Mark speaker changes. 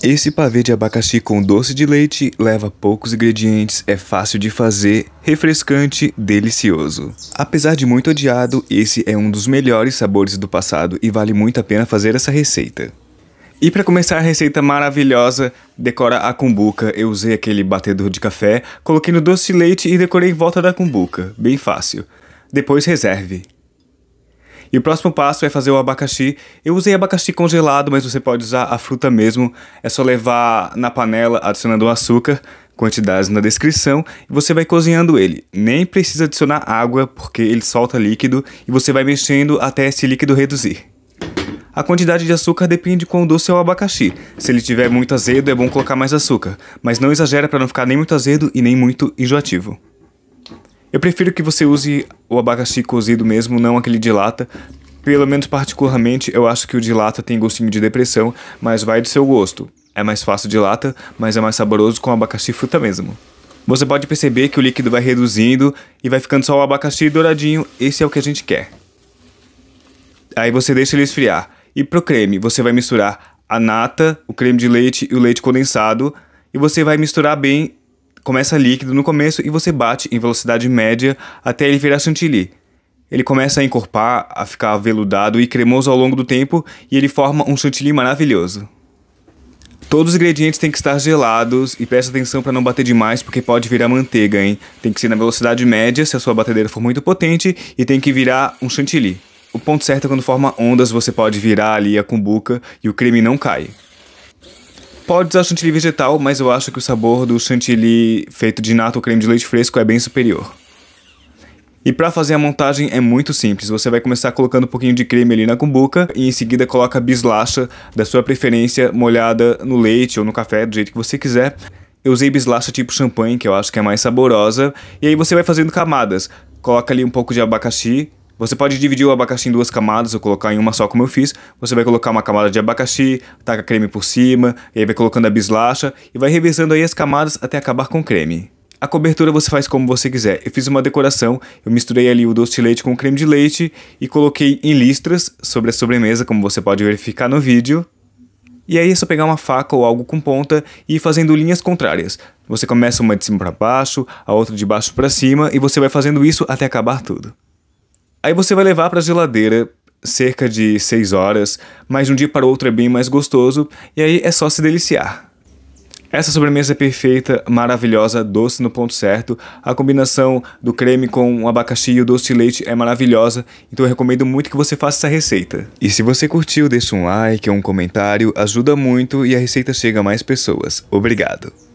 Speaker 1: Esse pavê de abacaxi com doce de leite leva poucos ingredientes, é fácil de fazer, refrescante, delicioso. Apesar de muito odiado, esse é um dos melhores sabores do passado e vale muito a pena fazer essa receita. E para começar a receita maravilhosa, decora a cumbuca. Eu usei aquele batedor de café, coloquei no doce de leite e decorei em volta da cumbuca. Bem fácil. Depois reserve. E o próximo passo é fazer o abacaxi. Eu usei abacaxi congelado, mas você pode usar a fruta mesmo. É só levar na panela adicionando o açúcar quantidades na descrição e você vai cozinhando ele. Nem precisa adicionar água porque ele solta líquido e você vai mexendo até esse líquido reduzir. A quantidade de açúcar depende quão doce é o abacaxi. Se ele tiver muito azedo, é bom colocar mais açúcar, mas não exagera para não ficar nem muito azedo e nem muito enjoativo. Eu prefiro que você use o abacaxi cozido mesmo, não aquele de lata. Pelo menos particularmente, eu acho que o de lata tem gostinho de depressão, mas vai do seu gosto. É mais fácil de lata, mas é mais saboroso com abacaxi fruta mesmo. Você pode perceber que o líquido vai reduzindo e vai ficando só o abacaxi douradinho, esse é o que a gente quer. Aí você deixa ele esfriar. E pro creme, você vai misturar a nata, o creme de leite e o leite condensado, e você vai misturar bem começa líquido no começo e você bate em velocidade média até ele virar chantilly. Ele começa a encorpar, a ficar aveludado e cremoso ao longo do tempo e ele forma um chantilly maravilhoso. Todos os ingredientes têm que estar gelados e presta atenção para não bater demais porque pode virar manteiga, hein? Tem que ser na velocidade média se a sua batedeira for muito potente e tem que virar um chantilly. O ponto certo é quando forma ondas, você pode virar ali a cumbuca e o creme não cai. Pode usar chantilly vegetal, mas eu acho que o sabor do chantilly feito de nata ou creme de leite fresco é bem superior. E para fazer a montagem é muito simples. Você vai começar colocando um pouquinho de creme ali na cumbuca e em seguida coloca a bislacha da sua preferência molhada no leite ou no café, do jeito que você quiser. Eu usei bislacha tipo champanhe, que eu acho que é mais saborosa. E aí você vai fazendo camadas. Coloca ali um pouco de abacaxi, você pode dividir o abacaxi em duas camadas ou colocar em uma só, como eu fiz. Você vai colocar uma camada de abacaxi, taca creme por cima, e aí vai colocando a bislacha e vai revezando aí as camadas até acabar com o creme. A cobertura você faz como você quiser. Eu fiz uma decoração, eu misturei ali o doce de leite com creme de leite e coloquei em listras sobre a sobremesa, como você pode verificar no vídeo. E aí é só pegar uma faca ou algo com ponta e ir fazendo linhas contrárias. Você começa uma de cima para baixo, a outra de baixo para cima e você vai fazendo isso até acabar tudo. Aí você vai levar para a geladeira cerca de 6 horas, mas de um dia para o outro é bem mais gostoso e aí é só se deliciar. Essa sobremesa é perfeita, maravilhosa, doce no ponto certo. A combinação do creme com o abacaxi e o doce de leite é maravilhosa, então eu recomendo muito que você faça essa receita. E se você curtiu, deixa um like ou um comentário, ajuda muito e a receita chega a mais pessoas. Obrigado!